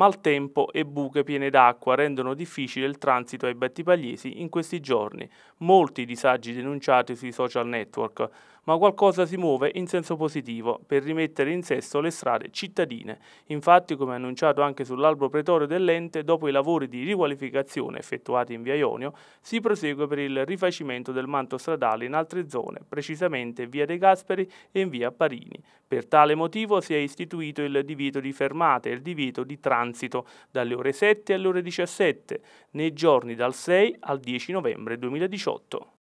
maltempo e buche piene d'acqua rendono difficile il transito ai battipagliesi in questi giorni. Molti disagi denunciati sui social network, ma qualcosa si muove in senso positivo per rimettere in sesto le strade cittadine. Infatti, come annunciato anche sull'albo pretorio dell'ente, dopo i lavori di riqualificazione effettuati in via Ionio, si prosegue per il rifacimento del manto stradale in altre zone, precisamente via De Gasperi e in via Parini. Per tale motivo si è istituito il divieto di fermate e il divieto di transito transito dalle ore 7 alle ore 17 nei giorni dal 6 al 10 novembre 2018.